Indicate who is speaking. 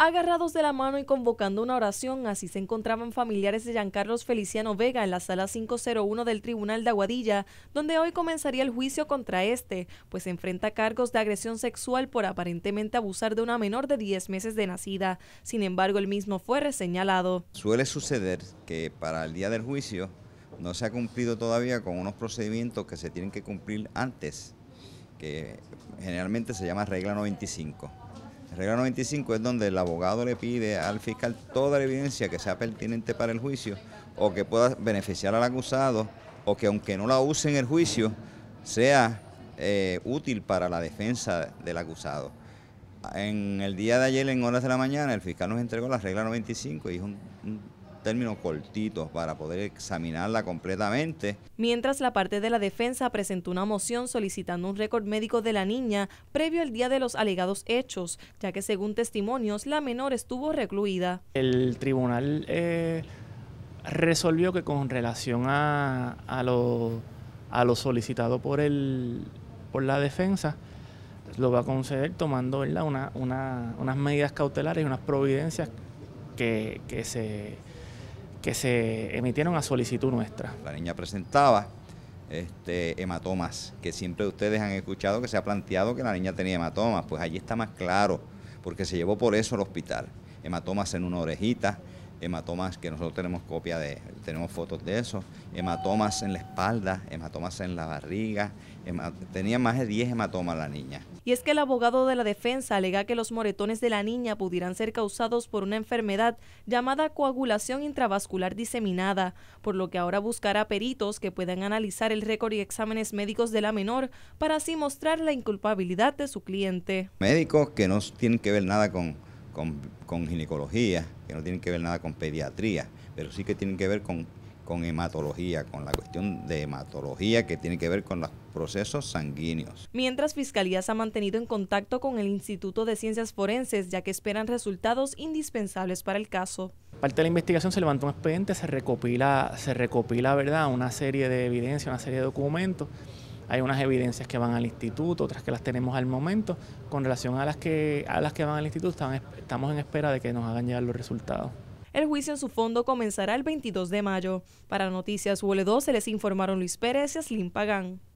Speaker 1: Agarrados de la mano y convocando una oración, así se encontraban familiares de Giancarlos Feliciano Vega en la sala 501 del Tribunal de Aguadilla, donde hoy comenzaría el juicio contra este, pues enfrenta cargos de agresión sexual por aparentemente abusar de una menor de 10 meses de nacida. Sin embargo, el mismo fue reseñalado.
Speaker 2: Suele suceder que para el día del juicio no se ha cumplido todavía con unos procedimientos que se tienen que cumplir antes, que generalmente se llama regla 95. La regla 95 es donde el abogado le pide al fiscal toda la evidencia que sea pertinente para el juicio o que pueda beneficiar al acusado o que aunque no la use en el juicio, sea eh, útil para la defensa del acusado. En el día de ayer, en horas de la mañana, el fiscal nos entregó la regla 95 y es un términos cortitos para poder examinarla completamente.
Speaker 1: Mientras la parte de la defensa presentó una moción solicitando un récord médico de la niña previo al día de los alegados hechos, ya que según testimonios la menor estuvo recluida.
Speaker 3: El tribunal eh, resolvió que con relación a, a, lo, solicitado por, el, por la defensa, lo va a conceder tomando una, una, unas medidas cautelares y unas providencias que se que se emitieron a solicitud nuestra.
Speaker 2: La niña presentaba este, hematomas, que siempre ustedes han escuchado que se ha planteado que la niña tenía hematomas, pues allí está más claro, porque se llevó por eso al hospital, hematomas en una orejita, hematomas que nosotros tenemos copia de, tenemos fotos de eso, hematomas en la espalda, hematomas en la barriga, tenía más de 10 hematomas la niña.
Speaker 1: Y es que el abogado de la defensa alega que los moretones de la niña pudieran ser causados por una enfermedad llamada coagulación intravascular diseminada, por lo que ahora buscará peritos que puedan analizar el récord y exámenes médicos de la menor para así mostrar la inculpabilidad de su cliente.
Speaker 2: Médicos que no tienen que ver nada con con, ginecología, que no tienen que ver nada con pediatría, pero sí que tienen que ver con, con hematología, con la cuestión de hematología que tiene que ver con los procesos sanguíneos.
Speaker 1: Mientras Fiscalía se ha mantenido en contacto con el Instituto de Ciencias Forenses, ya que esperan resultados indispensables para el caso.
Speaker 3: Parte de la investigación se levantó un expediente, se recopila, se recopila ¿verdad? una serie de evidencias, una serie de documentos hay unas evidencias que van al instituto, otras que las tenemos al momento. Con relación a las que, a las que van al instituto, estamos en espera de que nos hagan llegar los resultados.
Speaker 1: El juicio en su fondo comenzará el 22 de mayo. Para Noticias UL2 se les informaron Luis Pérez y Slim Pagán.